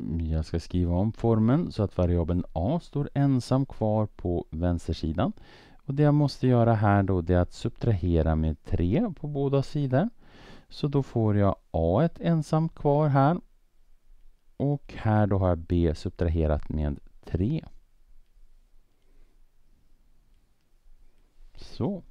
Mm, jag ska skriva om formen så att variabeln a står ensam kvar på vänstersidan. Och det jag måste göra här då det är att subtrahera med 3 på båda sidor. Så då får jag a ensamt kvar här. Och här då har jag b subtraherat med 3. Så.